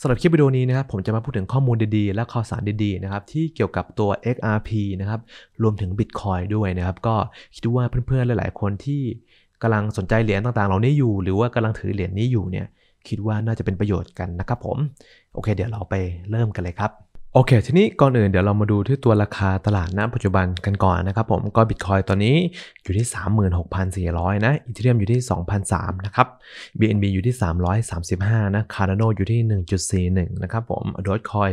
สำหรับคลิปวิดีโอนี้นะครับผมจะมาพูดถึงข้อมูลดีๆและข่าวสารดีๆนะครับที่เกี่ยวกับตัว XRP นะครับ รวมถึง Bitcoin ด้วยนะครับ ก็คิดว่าเพื่อนๆหลายๆคนที่กำลังสนใจเหรียญต่างๆเหล่านี้อยู่ หรือว่ากำลังถือเหรียญนี้อยู่เนี่ยคิดว่าน่าจะเป็นประโยชน์กันนะครับผม โอเคเดี๋ยวเราไปเริ่มกันเลยครับโอเคทีนี้ก่อนอื่นเดี๋ยวเรามาดูที่ตัวราคาตลาดณ ปัจจุบันกันก่อนนะครับผม ก็บิตคอยตอนนี้อยู่ที่ 36,400 นะอีเทเรียมอยู่ที่ 2,003นะครับ BNB อยู่ที่ 335 นะคาร์โนอยู่ที่ 1.41 นะครับผมดอทคอย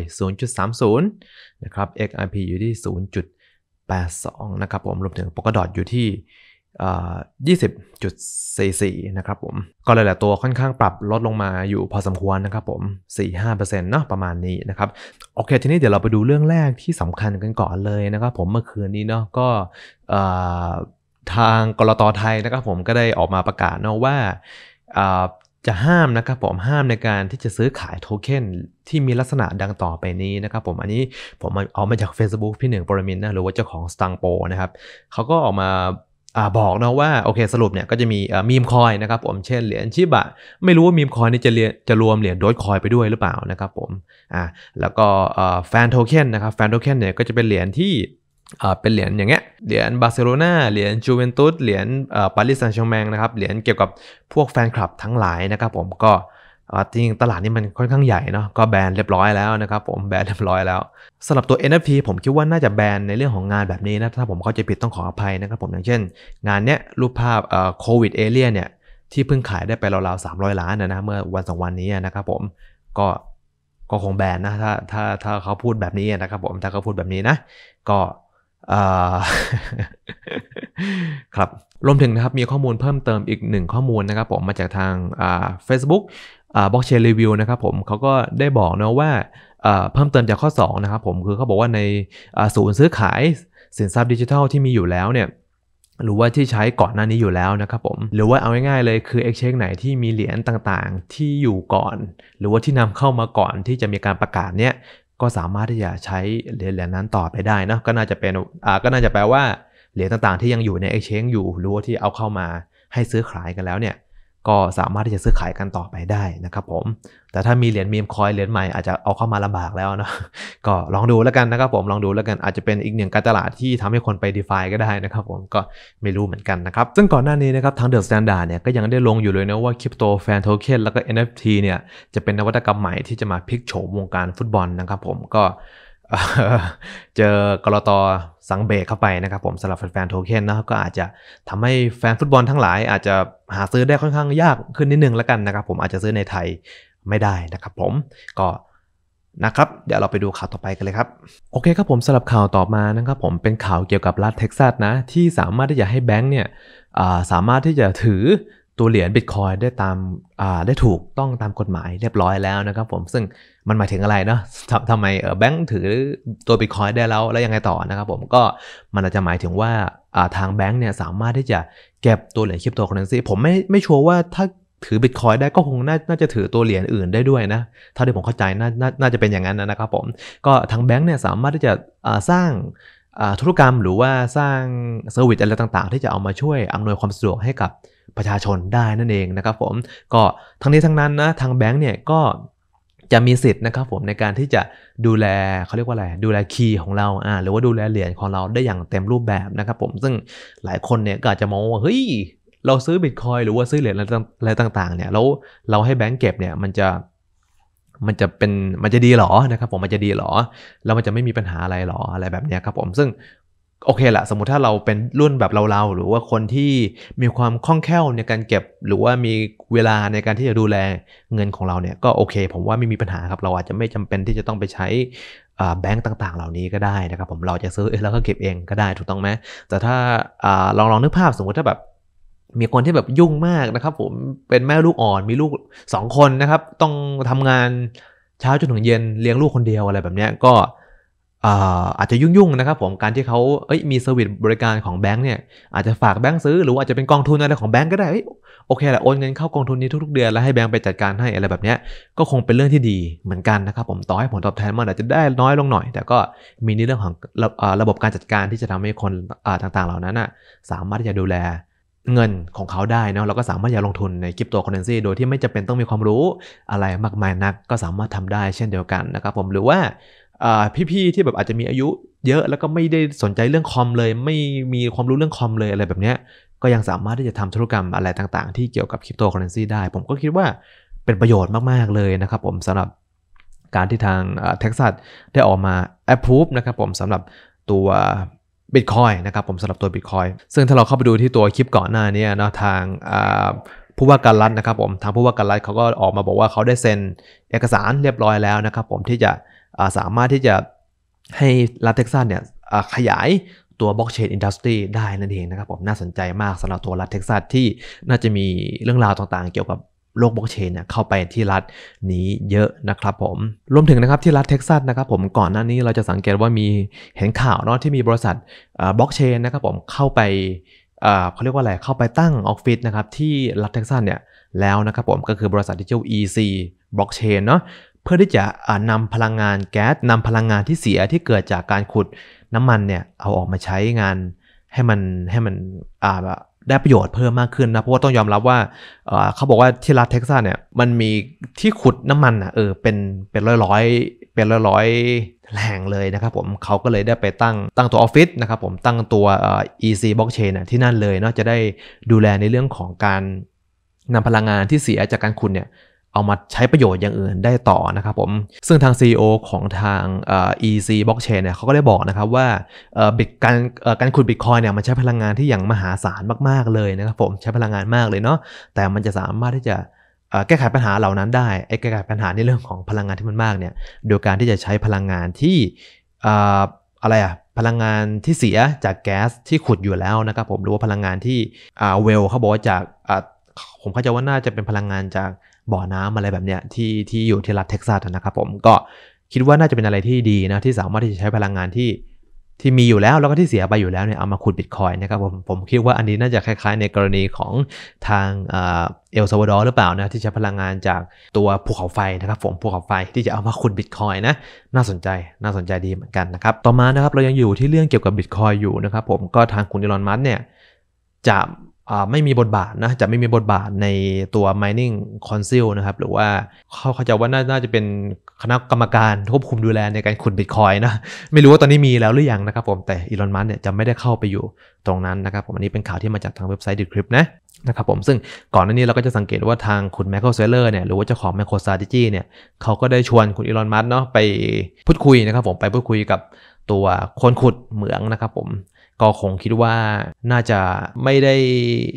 0.30 นะครับ XRP อยู่ที่ 0.82 นะครับผมรวมถึงปกดอทอยู่ที่20.44 นะครับผม ก็หลายๆตัวค่อนข้างปรับลดลงมาอยู่พอสมควรนะครับผม 4-5%เนาะประมาณนี้นะครับ โอเค ทีนี้เดี๋ยวเราไปดูเรื่องแรกที่สำคัญกันก่อนเลยนะครับ ผมเมื่อคืนนี้เนาะก็ทางกรตไทยนะครับผมก็ได้ออกมาประกาศเนาะว่าจะห้ามนะครับผมห้ามในการที่จะซื้อขายโทเค็นที่มีลักษณะดังต่อไปนี้นะครับผมอันนี้ผมเอามาจาก Facebook พี่หนึ่งปรมินนะหรือว่าเจ้าของสตังโปนะครับเขาก็ออกมาบอกเนาะว่าโอเคสรุปเนี่ยก็จะมีมีมคอยนะครับผม เช่นเหรียญชิบะไม่รู้ว่ามีมคอยนี่จะเรียนจะรวมเหรียญโดจคอยไปด้วยหรือเปล่านะครับผมอ่าแล้วก็แฟนโทเค็นนะครับแฟนโทเค็นเนี่ยก็จะเป็นเหรียญที่เป็นเหรียญอย่างเงี้ยเหรียญบาร์เซโลนาเหรียญจูเวนตุสเหรียญปารีสแซงต์แชงแมงนะครับเหรียญเกี่ยวกับพวกแฟนคลับทั้งหลายนะครับผมก็จริงตลาดนี้มันค่อนข้างใหญ่เนาะก็แบนเรียบร้อยแล้วนะครับผมแบนเรียบร้อยแล้วสำหรับตัว NFT ผมคิดว่าน่าจะแบนในเรื่องของงานแบบนี้นะถ้าผมเข้าใจผิดต้องขออภัยนะครับผมอย่างเช่น งานเนี้ยรูปภาพเอ่อโควิดเอเลียเนี่ยที่เพิ่งขายได้ไปราวๆสามร้อยล้านนะนะเมื่อวันสองวันนี้นะครับผมก็ก็คงแบนนะ ถ้าถ้าถ้าเขาพูดแบบนี้นะครับผมถ้าเขาพูดแบบนี้นะ ก็ครับรวมถึงนะครับมีข้อมูลเพิ่มเติมอีกหนึ่งข้อมูลนะครับ ผมมาจากทางเฟซบุ๊กบล็อกเชนรีวิวนะครับผมเขาก็ได้บอกนะว่าเพิ่มเติมจากข้อ2นะครับผมคือเขาบอกว่าในศูนย์ซื้อขาย สินทรัพย์ดิจิทัลที่มีอยู่แล้วเนี่ยหรือว่าที่ใช้ก่อนหน้านี้อยู่แล้วนะครับผมหรือว่าเอาง่ายๆเลยคือ Exchange ไหนที่มีเหรียญต่างๆที่อยู่ก่อน หรือว่าที่นำเข้ามาก่อนที่จะมีการประกาศเนี้ยก็สามารถที่จะใช้เหรียญนั้นต่อไปได้นะก็น่าจะเป็นอ่าก็น่าจะแปลว่าเหรียญต่างๆที่ยังอยู่ใน Exchange อยู่ หรือว่าที่เอาเข้ามาให้ซื้อขายกันแล้วเนี่ยก็สามารถที่จะซื้อขายกันต่อไปได้นะครับผมแต่ถ้ามีเหรียญมีมคอยเหรียญใหม่อาจจะเอาเข้ามาลำบากแล้วเนะก็ลองดูแล้วกันนะครับผมลองดูแล้วกัน อาจจะเป็นอีกหนึ่งการตลาดที่ทำให้คนไป d e f าก็ได้นะครับผมก็ ไม่รู้เหมือนกันนะครับ ซึ่งก่อนหน้านี้นะครับทางเดอะสแตนดาร์ดเนี่ยก็ยังได้ลงอยู่เลยนะว่าคริปโตแฟนโทเค็นแล้วก็ NFT เนี่ยจะเป็นนวัตกรรมใหม่ที่จะมาพลิกโฉมวงการฟุตบอลนะครับผมก็เจอกรอตสังเบกเข้าไป นะครับ ผมสำหรับแฟนโทเค็นนะก็อาจจะทำให้แฟนฟุตบอลทั้งหลายอาจจะหาซื้อได้ค่อนข้าง ยากขึ้นนิดนึงแล้วกันนะครับผมอาจจะซื้อในไทยไม่ได้ นะครับผมก็นะครับ เดี๋ยวเราไปดูข่าวต่อไปกันเลยครับ โอเคครับผมสำหรับข่าวต่อมานะครับ ผมเป็นข่าวเกี่ยวกับรัฐเท็กซัสนะ ที่สามารถที่จะให้แบงค์เนี่ยสามารถที่จะถือตัวเหรียญบิตคอยได้ตามได้ถูกต้องตามกฎหมายเรียบร้อยแล้วนะครับผมซึ่งมันหมายถึงอะไรเนาะทำไมแบงค์ถือตัวบิตคอยได้แล้วแล้วยังไงต่อนะครับผมก็มันอาจจะหมายถึงว่าทางแบงค์เนี่ยสามารถที่จะเก็บตัวเหรียญคริปโตเคอเรนซีผมไม่ไม่ชัวร์ว่าถ้าถือบิตคอยได้ก็คงน่าจะถือตัวเหรียญอื่นได้ด้วยนะเท่าที่ผมเข้าใจน่าน่าจะเป็นอย่างนั้นนะครับผมก็ทางแบงค์เนี่ยสามารถที่จะสร้างธุรกรรมหรือว่าสร้างเซอร์วิสอะไรต่างๆที่จะเอามาช่วยอำนวยความสะดวกให้กับประชาชนได้นั่นเองนะครับ ผมก็ทั้งนี้ทั้งนั้นนะทางแบงก์เนี่ยก็จะมีสิทธิ์นะครับ ผมในการที่จะดูแลเขาเรียกว่าอะไรดูแลคีย์ของเราอ่าหรือว่าดูแลเหรียญของเราได้อย่างเต็มรูปแบบนะครับผมซึ่งหลายคนเนี่ยก็อาจจะมองว่าเฮ้ยเราซื้อบิตคอยหรือว่าซื้อเหรียญอะไรต่างๆเนี่ยแล้วเราให้แบงก์เก็บเนี่ยมันจะมันจะเป็นมันจะดีหรอนะครับผมมันจะดีหรอแล้วมันจะไม่มีปัญหาอะไรหรออะไรแบบนี้ครับผมซึ่งโอเคละสมมติถ้าเราเป็นรุ่นแบบเราๆหรือว่าคนที่มีความคล่องแคล่วในการเก็บหรือว่ามีเวลาในการที่จะดูแลเงินของเราเนี่ย ก็โอเค ผมว่าไม่มีปัญหาครับเราอาจจะไม่จำเป็นที่จะต้องไปใช้แบงก์ต่าง ๆ เหล่านี้ก็ได้นะครับ ผมเราจะซื้อแล้วก็เก็บเองก็ได้ถูกต้องไหมแต่ถ้าลองลองนึกภาพ สมมติถ้าแบบ มีคนที่แบบยุ่งมากนะครับผมเป็นแม่ลูกอ่อนมีลูก2คนนะครับ ต้องทำงานเช้าจนถึงเย็นเลี้ยงลูกคนเดียวอะไรแบบนี้ก็อาจจะยุ่ง ๆ นะครับ ผม การที่เขาเมีเซอร์วิสบริการของแบงค์เนี่ย อาจจะฝากแบงค์ซื้อ หรืออาจจะเป็นกองทุนอะไรของแบงค์ก็ได้โอเค แหละ โอนเงินเข้ากองทุนนี้ทุกๆเดือน แล้วให้แบงค์ไปจัดการให้ อะไรแบบนี้ ก็คงเป็นเรื่องที่ดีเหมือนกันนะครับ ผม ต่อให้ผลตอบแทนมันอาจจะได้น้อยลงหน่อย แต่ก็มีในเรื่องของระบบการจัดการที่จะทำให้คนต่าง ๆ เหล่านั้นสามารถที่จะดูแลเงินของเขาได้นะเราก็สามารถจะลงทุนในคริปโตเคอเรนซีโดยที่ไม่จำเป็นต้องมีความรู้ อะไรมากมายนัก ก็สามารถทำได้เช่นเดียวกันนะครับผมหรือว่าพี่ ๆ ที่แบบอาจจะมีอายุเยอะแล้วก็ไม่ได้สนใจเรื่องคอมเลย ไม่มีความรู้เรื่องคอมเลยอะไรแบบนี้ก็ยังสามารถที่จะทำธุรกรรมอะไรต่างๆที่เกี่ยวกับคริปโตเคอเรนซีได้ ผมก็คิดว่าเป็นประโยชน์มากๆเลยนะครับผมสำหรับการที่ทางเท็กซัสได้ออกมา approve นะครับผมสำหรับตัวบิตคอยนะครับผมสำหรับตัวบิตคอยซึ่งถ้าเราเข้าไปดูที่ตัวคลิปก่อนหน้านี้นะทางผู้ว่าการรัฐนะครับ ผมทางผู้ว่าการรัฐเขาก็ออกมาบอกว่าเขาได้เซ็นเอกสารเรียบร้อยแล้วนะครับผมที่จะสามารถที่จะให้รัฐเท็กซัสเนี่ยขยายตัวบล็อกเชนอินดัสทรีได้นั่นเองนะครับผมน่าสนใจมากสำหรับตัวรัฐเท็กซัสที่น่าจะมีเรื่องราวต่างๆ เกี่ยวกับโลกบล็อกเชนเนี่ยเข้าไปที่รัฐนี้เยอะนะครับผมรวมถึงนะครับที่รัฐเท็กซัสนะครับผมก่อนหน้านี้เราจะสังเกตว่ามีเห็นข่าวเนาะที่มีบริษัทบล็อกเชนนะครับผมเข้าไปเขาเรียกว่าอะไร เข้าไปตั้งออฟฟิศนะครับที่รัฐเท็กซัสเนี่ยแล้วนะครับผมก็คือบริษัทที่เจ้า EC Blockchain เนาะเพื่อที่จะนำพลังงานแก๊ส นำพลังงานที่เสียที่เกิดจากการขุดน้ำมันเนี่ยเอาออกมาใช้งานให้มันให้มันได้ประโยชน์เพิ่มมากขึ้นนะเพราะว่าต้องยอมรับว่าเขาบอกว่าที่รัฐเท็กซัสเนี่ยมันมีที่ขุดน้ำมันอ่ะเออเป็นเป็นร้อยร้อยเป็นร้อยร้อยแหล่งเลยนะครับ ผมเขาก็เลยได้ไปตั้งตั้งตัวออฟฟิศนะครับ ผมตั้งตัว EC blockchain ที่นั่นเลยเนาะจะได้ดูแลในเรื่องของการนำพลังงานที่เสียจากการขุดเนี่ยเอามาใช้ประโยชน์อย่างอื่นได้ต่อนะครับผม ซึ่งทาง CEO ของทาง EC Blockchain เนี่ยเขาก็ได้บอกนะครับว่าบิตการการขุดบิตคอยเนี่ยมันใช้พลังงานที่อย่างมหาศาลมาก ๆเลยนะครับผมใช้พลังงานมากเลยเนาะแต่มันจะสามารถที่จะแก้ไขปัญหาเหล่านั้นได้แก้ไขปัญหาในเรื่องของพลังงานที่มันมากเนี่ยโดยการที่จะใช้พลังงานที่อะไรอะพลังงานที่เสียจากแก๊สที่ขุดอยู่แล้วนะครับผมหรือว่าพลังงานที่เวลเขาบอกว่าจากผมเข้าใจว่าน่าจะเป็นพลังงานจากบ่อน้ำอะไรแบบ เนี้ยที่ที่อยู่ที่รัฐเท็กซัสนะครับผมก็คิดว่าน่าจะเป็นอะไรที่ดีนะที่สามารถที่จะใช้พลังงานที่ที่มีอยู่แล้วแล้วก็ที่เสียไปอยู่แล้วเนี่ยเอามาขุดบิตคอยนะครับผมผมคิดว่าอันนี้น่าจะคล้าย ๆในกรณีของทางเอลซาวาดอร์หรือเปล่านะที่ใช้พลังงานจากตัวภูเขาไฟนะครับผมภูเขาไฟที่จะเอามาขุดบิตคอยนะ น่าสนใจน่าสนใจดีเหมือนกันนะครับ ต่อมานะครับเรายังอยู่ที่เรื่องเกี่ยวกับบิตคอยอยู่นะครับผมก็ทางคุณอีลอนมัสเนี่ยจะไม่มีบทบาทนะ จะไม่มีบทบาทในตัว Mining Council นะครับ หรือว่าเขาเขาจะว่าน่าจะเป็นคณะกรรมการควบคุมดูแลในการขุดบิตคอยนะ ไม่รู้ว่าตอนนี้มีแล้วหรือยังนะครับผมแต่อีลอนมัสเนี่ยจะไม่ได้เข้าไปอยู่ตรงนั้นนะครับผมอันนี้เป็นข่าวที่มาจากทางเว็บไซต์ดิคริปนะนะครับผมซึ่งก่อนหน้านี้เราก็จะสังเกตว่าทางคุณแมคโครเซเลอร์เนี่ยหรือว่าเจ้าของแมคโครสตาิจีเนี่ยเขาก็ได้ชวนคุณอีลอนมัสเนาะไปพูดคุยนะครับ ผมไปพูดคุยกับตัวคนขุดเหมืองนะครับผมก็คงคิดว่าน่าจะไม่ได้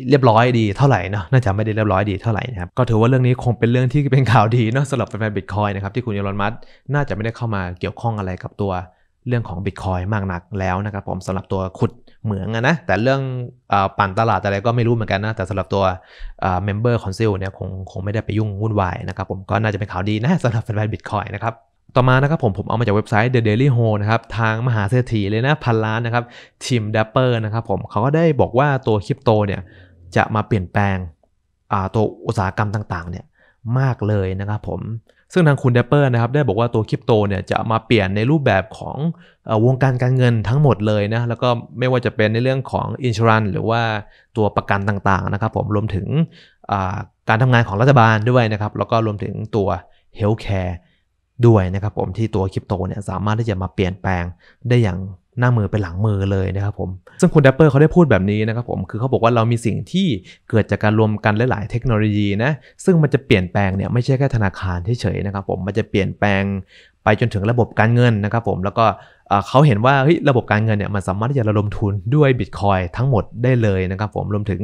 เรียบร้อยดีเท่าไหร่นะน่าจะไม่ได้เรียบร้อยดีเท่าไหร่นะครับ ก็ถือว่าเรื่องนี้คงเป็นเรื่องที่เป็นข่าวดีนะสำหรับแฟนบิตคอยนะครับที่คุณยอลอนมัสน่าจะไม่ได้เข้ามาเกี่ยวข้องอะไรกับตัวเรื่องของบิตคอยมากนักแล้วนะครับผมสำหรับตัวขุดเหมืองนะแต่เรื่องอปั่นตลาดอะไรก็ไม่รู้เหมือนกันนะแต่สำหรับตัวเมมเบอร์คอนซิลเนี่ยคงคงไม่ได้ไปยุ่งวุ่นวายนะครับ ผมก็น่าจะเป็นข่าวดีนะสำหรับแฟนๆบิตคอยนะครับต่อมานะครับผมผมเอามาจากเว็บไซต์ The Daily h o นะครับทางมหาเศรษฐีเลยนะพันล้านนะครับทิมดัปเปอร์นะครับผมเขาก็ได้บอกว่าตัวคริปโตเนี่ยจะมาเปลี่ยนแปลงตัวอุตสาหกรรมต่างๆเนี่ยมากเลยนะครับผมซึ่งทางคุณดัปเปอร์นะครับได้บอกว่าตัวคริปโตเนี่ยจะมาเปลี่ยนในรูปแบบของวงการการเงินทั้งหมดเลยนะแล้วก็ไม่ว่าจะเป็นในเรื่องของอินชรันหรือว่าตัวประกันต่าง ๆ นะครับผมรวมถึงการทำงานของรัฐบาลด้วยนะครับแล้วก็รวมถึงตัวเฮลท์แคร์ด้วยนะครับผมที่ตัวคริปโตเนี่ยสามารถที่จะมาเปลี่ยนแปลงได้อย่างหน้ามือไปหลังมือเลยนะครับผมซึ่งคุณดัปเปอร์เขาได้พูดแบบนี้นะครับผมคือเขาบอกว่าเรามีสิ่งที่เกิดจากการรวมกันหลาย ๆ เทคโนโลยีนะซึ่งมันจะเปลี่ยนแปลงเนี่ยไม่ใช่แค่ธนาคารเฉย ๆ นะครับผมมันจะเปลี่ยนแปลงไปจนถึงระบบการเงินนะครับผมแล้วก็เขาเห็นว่าระบบการเงินเนี่ยมันสามารถที่จะระดมทุนด้วยบิตคอยทั้งหมดได้เลยนะครับผมรวมถึง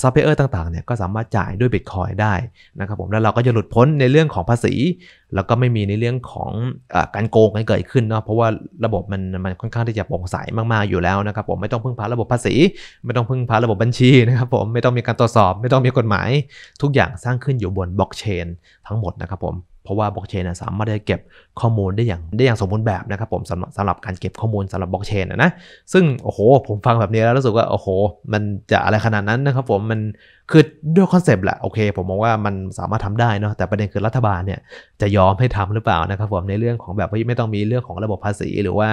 ซอฟยเแวร์ต่างๆเนี่ยก็สามารถจ่ายด้วยบิตคอยได้นะครับผมแล้วเราก็จะหลุดพ้นในเรื่องของภาษี แล้วก็ไม่มีในเรื่องของอการโกงกันเกิดขึ้นเนาะเพราะว่าระบบมันมันค่อนข้างที่จะโปร่งใสมากๆอยู่แล้วนะครับผมไม่ต้องพึ่งพาระบบภาษี ไม่ต้องพึ่งพาระบบบัญชีนะครับ ผมไม่ต้องมีการตรวจสอบไม่ต้องมีกฎหมาย ทุกอย่างสร้างขึ้นอยู่บนบล็อกเชนทั้งหมดนะครับผมเพราะว่าบล็อกเชนสามารถได้เก็บข้อมูลได้อย่างได้อย่างสมบูรณ์แบบนะครับผมสำหรับสำหรับการเก็บข้อมูลสำหรับบล็อกเชนนะ ซึ่งโอ้โห ผมฟังแบบนี้แล้วรู้สึกว่า โอ้โห มันจะอะไรขนาดนั้นนะครับผมมันคือด้วยคอนเซปต์แหละโอเคผมมองว่ามันสามารถทำได้เนาะแต่ประเด็นคือรัฐบาลเนี่ยจะยอมให้ทำหรือเปล่านะครับ ผมในเรื่องของแบบไม่ต้องมีเรื่องของระบบภาษี หรือว่า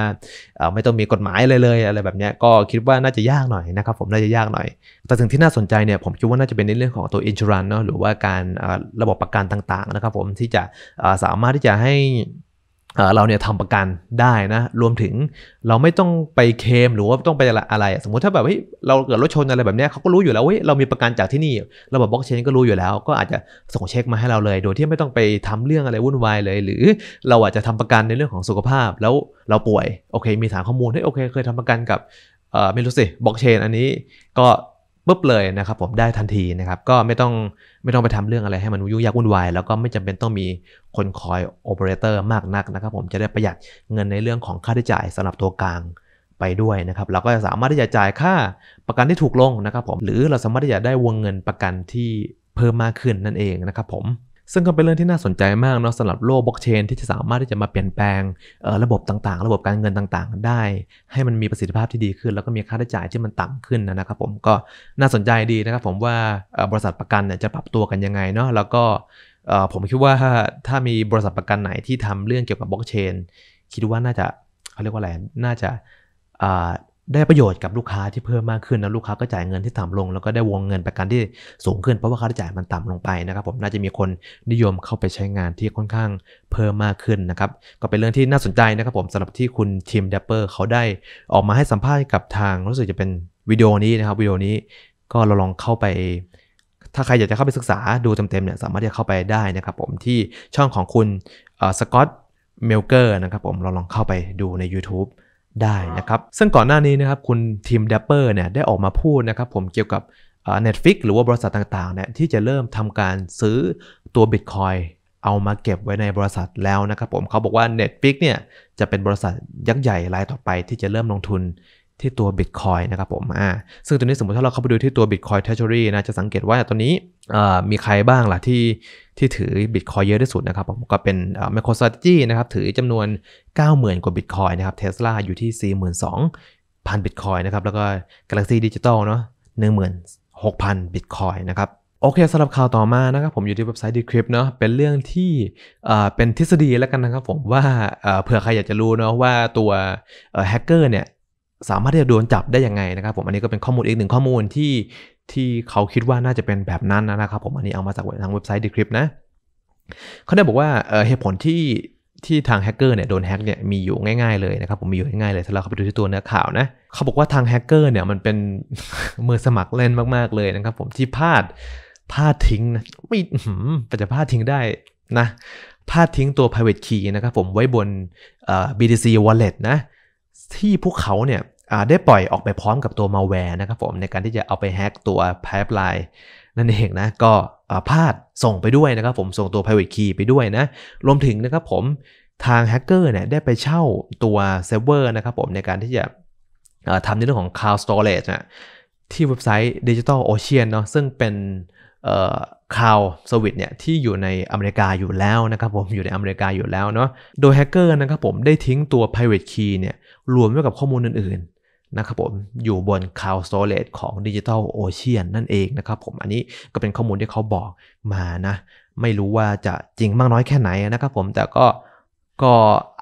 ไม่ต้องมีกฎหมายเลยเลยอะไรแบบนี้ก็คิดว่าน่าจะยากหน่อยนะครับ ผมน่าจะยากหน่อย แต่สิ่งที่น่าสนใจเนี่ยผมคิดว่าน่าจะเป็นในเรื่องของตัวอินชูรันเนาะหรือว่าการระบบประกันต่างๆนะครับผมที่จะสามารถที่จะให้เราเนี่ยทำประกันได้นะ รวมถึงเราไม่ต้องไปเคมหรือว่าต้องไปอะไรสมมติถ้าแบบเฮ้ยเราเกิดรถชนอะไรแบบนี้เขาก็รู้อยู่แล้วเฮ้ยเรามีประกันจากที่นี่ระบบบล็อกเชนก็รู้อยู่แล้ว ก็อาจจะส่งเช็คมาให้เราเลย โดยที่ไม่ต้องไปทำเรื่องอะไรวุ่นวายเลย หรือเราอาจจะทำประกันในเรื่องของสุขภาพแล้วเราป่วยโอเค มีฐานข้อมูลเฮ้โอเคเคยทำประกันกับเอ่อไม่รู้สิบล็อกเชนอันนี้ ก็ปุ๊บเลยนะครับผมได้ทันทีนะครับ ก็ไม่ต้องไม่ต้องไปทำเรื่องอะไรให้มันยุ่งยากวุ่นวาย แล้วก็ไม่จำเป็นต้องมีคนคอยโอเปอเรเตอร์มากนักนะครับ ผมจะได้ประหยัดเงินในเรื่องของค่าใช้จ่ายสำหรับตัวกลางไปด้วยนะครับ เราก็จะสามารถที่จะจ่ายค่าประกันที่ถูกลงนะครับผม หรือเราสามารถที่จะได้วงเงินประกันที่เพิ่มมากขึ้นนั่นเองนะครับผมซึ่งก็เป็นเรื่องที่น่าสนใจมากเนาะสำหรับโลกบล็อกเชนที่จะสามารถที่จะมาเปลี่ยนแปลงระบบต่างๆ ระบบการเงินต่างๆได้ ให้มันมีประสิทธิภาพที่ดีขึ้น แล้วก็มีค่าใช้จ่ายที่มันต่ำขึ้นนะครับผมก็น่าสนใจดี นะครับ ผมว่าบริษัทประกันเนี่ยจะปรับตัวกันยังไงเนาะแล้วก็ผมคิดว่าถ้ามีบริษัทประกันไหนที่ทำเรื่องเกี่ยวกับบล็อกเชนคิดว่าน่าจะเขาเรียกว่าอะไรน่าจะได้ประโยชน์กับลูกค้าที่เพิ่มมากขึ้นแล้วลูกค้าก็จ่ายเงินที่ต่ำลง แล้วก็ได้วงเงินประกันที่สูงขึ้น เพราะว่าค่าใช้จ่ายมันต่ำลงไปนะครับ ผมน่าจะมีคนนิยมเข้าไปใช้งานที่ค่อนข้างเพิ่มมากขึ้นนะครับก็เป็นเรื่องที่น่าสนใจนะครับ ผมสำหรับที่คุณทีมเดปเปอร์เขาได้ออกมาให้สัมภาษณ์กับทางรู้สึกจะเป็นวิดีโอนี้นะครับวิดีโอนี้ก็เราลองเข้าไป ถ้าใครอยากจะเข้าไปศึกษาดูเต็มๆเนี่ยสามารถที่จะเข้าไปได้นะครับผมที่ช่องของคุณสกอตเมลเกอร์นะครับผมเราลองเข้าไปดูใน YouTube ได้นะครับ ซึ่งก่อนหน้านี้นะครับคุณทีมเดปเปอร์เนี่ยได้ออกมาพูดนะครับผมเกี่ยวกับ Netflix หรือว่าบริษัทต่างๆเนี่ยที่จะเริ่มทำการซื้อตัว Bitcoin เอามาเก็บไว้ในบริษัทแล้วนะครับผมเขาบอกว่า Netflix เนี่ยจะเป็นบริษัทยักษ์ใหญ่รายต่อไปที่จะเริ่มลงทุนที่ตัว Bitcoin นะครับผมอ่าซึ่งตัวนี้สมมติถ้าเราเข้าไปดูที่ตัว Bitcoin Treasury นะจะสังเกตว่าตอนนี้มีใครบ้างล่ะที่ที่ถือบิตคอยเยอะที่สุดนะครับ ผมก็เป็นเม c โคสต r a t e นะครับถือจำนวน 90,000 กว่าบิตคอยนะครับเทสลาอยู่ที่ 42,000บิตคอยนะครับ แล้วก็ Galaxy Digital เนาะ16,000บิตคอยนะครับ โอเคสำหรับข่าวต่อมานะครับ ผมอยู่ที่เว็บไซต์ดีคริปเนาะเป็นเรื่องที่เป็นทฤษฎีแล้วกันนะครับ ผมว่าเผื่อใครอยากจะรู้เนาะว่าตัวแฮกเกอร์เนี่ยสามารถที่จะโดนจับได้ยังไงนะครับผมอันนี้ก็เป็นข้อมูลอีกหนึ่งข้อมูลที่ที่เขาคิดว่าน่าจะเป็นแบบนั้นนะครับผมอันนี้เอามาจากทางเว็บไซต์ดีคริปนะเขาได้บอกว่าเหตุผลที่ที่ทางแฮกเกอร์เนี่ยโดนแฮกเนี่ยมีอยู่ง่ายๆเลยนะครับผมมีอยู่ง่ายๆเลยถ้าเราาไปดูที่ตัวเนื้อข่าวนะเขาบอกว่าทางแฮกเกอร์เนี่ยมันเป็นมือสมัครเล่นมาก ๆเลยนะครับ ผมที่พลาดพลาดทิ้งนะไม่แต่จะพลาดทิ้งได้นะพลาดทิ้งตัว private key นะครับผมไว้บน BTC wallet นะที่พวกเขาเนี่ยได้ปล่อยออกไปพร้อมกับตัวมาแวร์นะครับ ผมในการที่จะเอาไปแฮกตัวไพ p e l i n e นั่นเองนะ ก็พลาดส่งไปด้วยนะครับผมส่งตัว private key ไปด้วยนะ รวมถึงนะครับผมทางแฮกเกอร์เนี่ยได้ไปเช่าตัวเซิร์ฟเวอร์นะครับ ผมในการที่จะทำในเรื่องของ cloud storage นะที่เว็บไซต์ Digital Ocean เนาะซึ่งเป็นคาวสวิตเนี่ยที่อยู่ในอเมริกาอยู่แล้วนะครับผมอยู่ในอเมริกาอยู่แล้วเนาะโดยแฮกเกอร์นะครับผมได้ทิ้งตัว private key เนี่ยรวมไว้กับข้อมูลอื่นๆนะครับผมอยู่บน cloud storage ของ Digital Ocean นั่นเองนะครับผมอันนี้ก็เป็นข้อมูลที่เขาบอกมานะไม่รู้ว่าจะจริงมากน้อยแค่ไหนนะครับผมแต่ก็ก็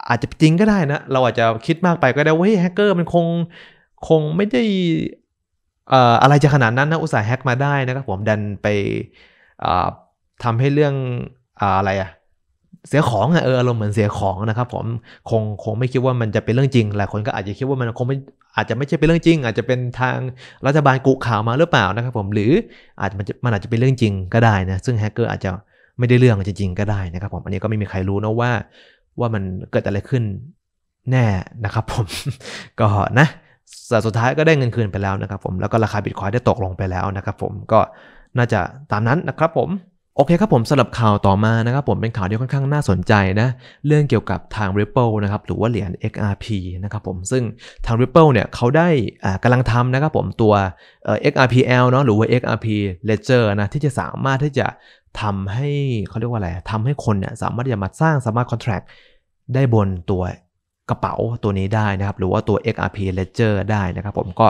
อาจจะจริงก็ได้นะเราอาจจะคิดมากไปก็ได้ว่าแฮกเกอร์มันคงคงไม่ได้อะไรจะขนาดนั้นนะอุตส่าห์แฮกมาได้นะครับผมดันไปทำให้เรื่องอะไรอะเสียของอะเอออารมณ์เหมือนเสียของนะครับผมคงคงไม่คิดว่ามันจะเป็นเรื่องจริง หลายคนก็อาจจะคิดว่ามันคงไม่อาจจะไม่ใช่เป็นเรื่องจริง อาจจะเป็นทางรัฐบาลกุข่าวมาหรือเปล่านะครับผมหรืออาจจะมันอาจจะเป็นเรื่องจริงก็ได้นะซึ่งแฮกเกอร์อาจจะไม่ได้เรื่องจริงๆก็ได้นะครับผมอันนี้ก็ไม่มีใครรู้นะว่าว่ามันเกิดอะไรขึ้นแน่นะครับผมก็นะสุดท้ายก็ได้เงินคืนไปแล้วนะครับ ผมแล้วก็ราคาบิตคอยได้ตกลงไปแล้วนะครับ ผมก็น่าจะตามนั้นนะครับผมโอเคครับผมสำหรับข่าวต่อมานะครับผมเป็นข่าวที่ค่อนข้างน่าสนใจนะเรื่องเกี่ยวกับทาง Ripple นะครับหรือว่าเหรียญ XRP นะครับผมซึ่งทาง Ripple เนี่ยเขาได้กำลังทำนะครับผมตัว XRPL เนาะหรือว่า XRP Ledger นะที่จะสามารถที่จะทำให้เขาเรียกว่าอะไรทำให้คนเนี่ยสามารถที่จะมาสร้างสามารถคอนแทรคได้บนตัวกระเป๋าตัวนี้ได้นะครับหรือว่าตัว XRP Ledger ได้นะครับผมก็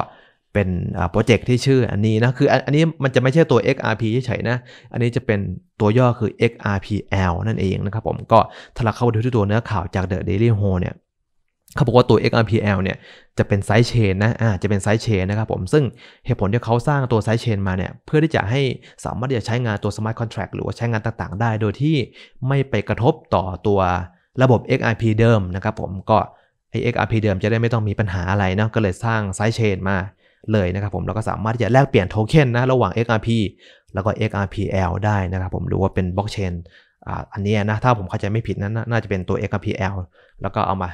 เป็นโปรเจกต์ที่ชื่ออันนี้นะ คืออันนี้มันจะไม่ใช่ตัว XRP เฉยๆนะ อันนี้จะเป็นตัวย่อคือ XRPL นั่นเองนะครับผมก็ถ้าเราเข้าไปดูที่ตัวเนื้อข่าวจาก The Daily h o เนี่ยเขาบอกว่าตัว XRPL เนี่ยจะเป็นไซส์เชนนะอ่าจะเป็นไซส์เชนนะครับผม ซึ่งเหตุผลที่เขาสร้างตัวไซส์เชนมาเนี่ย เพื่อที่จะให้สามารถจะใช้งานตัวสมาร์ทคอนแทรคหรือว่าใช้งานต่างๆ ได้โดยที่ไม่ไปกระทบต่อตัวระบบ XRP เดิมนะครับผมก็ไอ XRP เดิมจะได้ไม่ต้องมีปัญหาอะไรเนาะก็เลยสร้างไซส์เชนมาเลยนะครับผมเราก็สามารถที่จะแลกเปลี่ยนโทเค็นนะระหว่าง XRP แล้วก็ XRPL ได้นะครับผมหรือว่าเป็นบล็อกเชนอันนี้นะถ้าผมเข้าใจไม่ผิดนั้นน่าจะเป็นตัว XRPL แล้วก็เอามา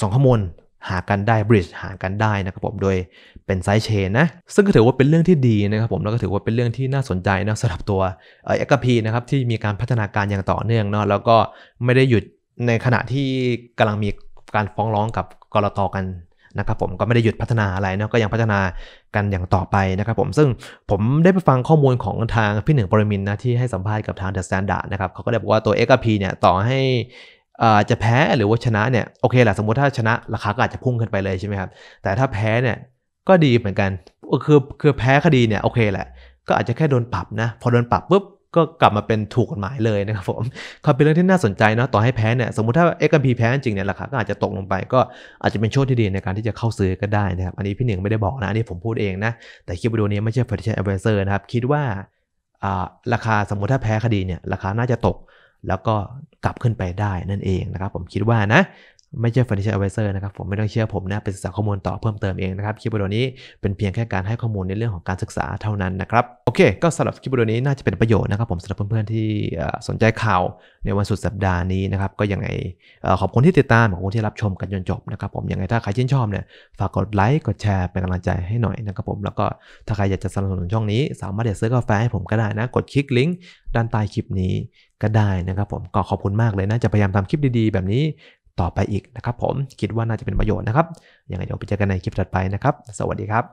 สองข้อมูลหากันได้บริดจ์หากันได้นะครับผมโดยเป็นไซส์เชนนะซึ่งก็ถือว่าเป็นเรื่องที่ดีนะครับผมแล้วก็ถือว่าเป็นเรื่องที่น่าสนใจนะสำหรับตัวเอ็กพีนะครับที่มีการพัฒนาการอย่างต่อเนื่องเนาะแล้วก็ไม่ได้หยุดในขณะที่กำลังมีการฟ้องร้องกับกรตกันนะครับผมก็ไม่ได้หยุดพัฒนาอะไรนะก็ยังพัฒนากันอย่างต่อไปนะครับผมซึ่งผมได้ไปฟังข้อมูลของทางพี่หนึ่งปรมินนะที่ให้สัมภาษณ์กับทางเดอะสแตนดาร์ดนะครับเขาก็ได้บอกว่าตัว XRP เนี่ยต่อให้จะแพ้หรือว่าชนะเนี่ยโอเคแหละสมมติถ้าชนะราคาก็อาจจะพุ่งขึ้นไปเลยใช่ไหมครับ แต่ถ้าแพ้เนี่ยก็ดีเหมือนกัน คือคือแพ้คดีเนี่ยโอเคแหละ ก็อาจจะแค่โดนปรับนะพอโดนปรับปุ๊บก็กลับมาเป็นถูกกฎหมายเลยนะครับผม ก็เป็นเรื่องที่น่าสนใจเนาะ ต่อให้แพ้เนี่ย สมมติถ้าเอพีแพ้จริงเนี่ยราคาก็อาจจะตกลงไป ก็อาจจะเป็นโชคที่ดีในการที่จะเข้าซื้อก็ได้นะครับ อันนี้พี่หนึ่งไม่ได้บอกนะ อันนี้ผมพูดเองนะ แต่คลิปวิดีโอนี้ไม่ใช่ f i n a n c i a เ Advisor นะครับ คิดว่าราคาสมมติถ้าแพ้คดีเนี่ยราคาน่าจะตก แล้วก็กลับขึ้นไปได้นั่นเองนะครับ ผมคิดว่านะไม่ใช่ Financial Advisor นะครับผมไม่ต้องเชื่อผมนะไปศึกษาข้อมูลต่อเพิ่มเติมเองนะครับคลิปวิดีโอนี้เป็นเพียงแค่การให้ข้อมูลในเรื่องของการศึกษาเท่านั้นนะครับโอเค ก็สำหรับคลิปวิดีโอนี้น่าจะเป็นประโยชน์นะครับ ผมสำหรับเพื่อนๆที่สนใจข่าวในวันสุดสัปดาห์นี้นะครับก็ยังไงขอบคุณที่ติดตามขอบคุณที่รับชมกันจนจบนะครับผมยังไง ถ้าใครชื่นชอบเนี่ยฝากกดไลค์กดแชร์เป็นกำลังใจให้หน่อยนะครับผมแล้วก็ถ้าใครอยากจะสนับสนุนช่องนี้ สามารถเดี๋ยวซื้อกาแฟให้ผมก็ได้นะกดคลิกลิงก์ด้านใต้คลิปนี้ก็ได้นะครับผมก็ขอบคุณมากเลยนะจะพยายามทำคลิปดี ๆแบบนี้ต่อไปอีกนะครับผมคิดว่าน่าจะเป็นประโยชน์นะครับยังไงเดี๋ยวไปเจอกันในคลิปถัดไปนะครับ สวัสดีครับ